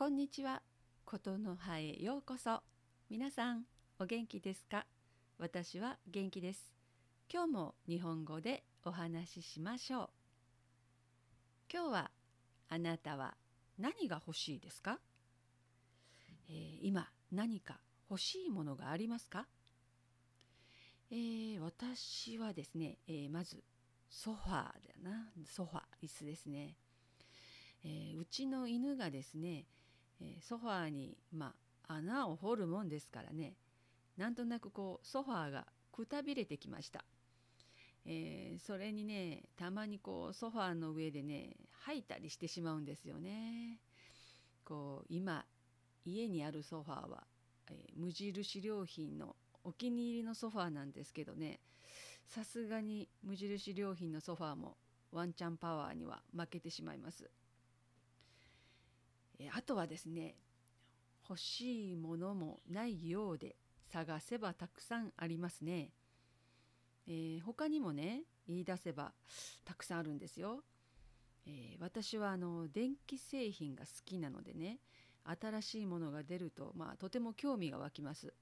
こんにちはことの葉へようこそ皆さんお元気ですか私は元気です今日も日本語でお話ししましょう今日はあなたは何が欲しいですか、えー、今何か欲しいものがありますか、えー、私はですね、えー、まずソファーだなソファー椅子ですね、えうちの犬がですね、えソファーに、まあ、穴を掘るもんですからねなんとなくこうソファーがくたびれてきました、えー、それにねたまにこうソファーの上でね吐いたりしてしまうんですよねこう今家にあるソファーは、えー、無印良品のお気に入りのソファーなんですけどねさすがに無印良品のソファーもワンチャンパワーには負けてしまいますえあとはですね欲しいものもないようで探せばたくさんありますね。えー、他にもね言い出せばたくさんあるんですよ。えー、私はあの電気製品が好きなのでね新しいものが出ると、まあ、とても興味が湧きます。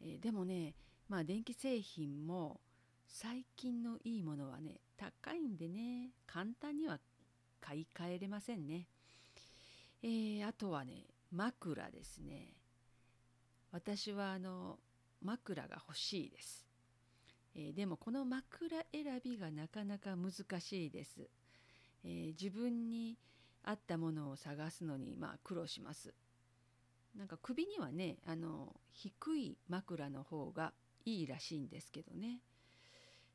えー、でもね、まあ、電気製品も最近のいいものはね高いんでね簡単には買い替えれませんね。えー、あとはね枕ですね私はあの枕が欲しいです、えー、でもこの枕選びがなかなか難しいです、えー、自分に合ったものを探すのにまあ苦労しますなんか首にはねあの低い枕の方がいいらしいんですけどね、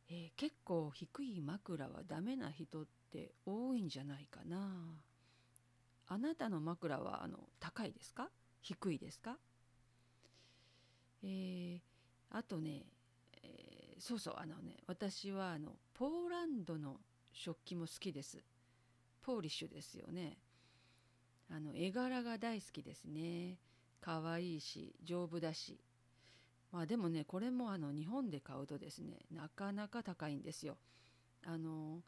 えー、結構低い枕はダメな人って多いんじゃないかなあなたの枕はあの高いですか低いですかえー、あとね、えー、そうそうあのね私はあのポーランドの食器も好きですポーリッシュですよねあの絵柄が大好きですね可愛いし丈夫だしまあでもねこれもあの日本で買うとですねなかなか高いんですよあのー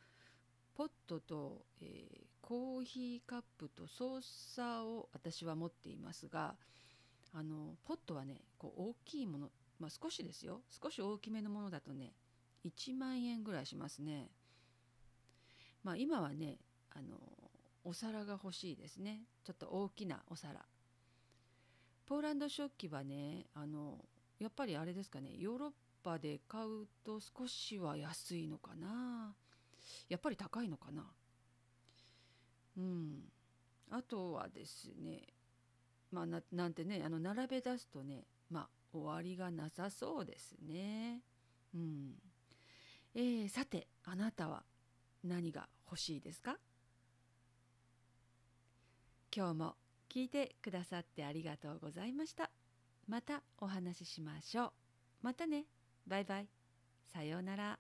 ポットと、えー、コーヒーカップとソーサーを私は持っていますがあのポットはねこう大きいもの、まあ、少しですよ少し大きめのものだとね1万円ぐらいしますね。まあ、今はねあのお皿が欲しいですねちょっと大きなお皿。ポーランド食器はねあのやっぱりあれですかねヨーロッパで買うと少しは安いのかな。やっぱり高いのかなうんあとはですねまあななんてねあの並べ出すとねまあ終わりがなさそうですねうんえー、さてあなたは何が欲しいですか今日も聞いてくださってありがとうございました。またお話ししましょう。またね。バイバイ。さようなら。